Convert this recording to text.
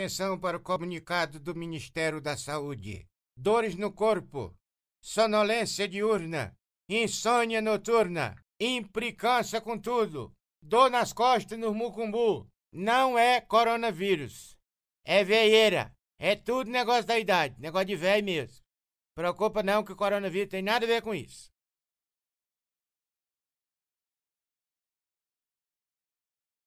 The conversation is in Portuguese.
Atenção para o comunicado do Ministério da Saúde: dores no corpo, sonolência diurna, insônia noturna, implicância com tudo, dor nas costas no mucumbu. Não é coronavírus, é veieira, é tudo negócio da idade, negócio de velho mesmo. Preocupa não que o coronavírus tem nada a ver com isso.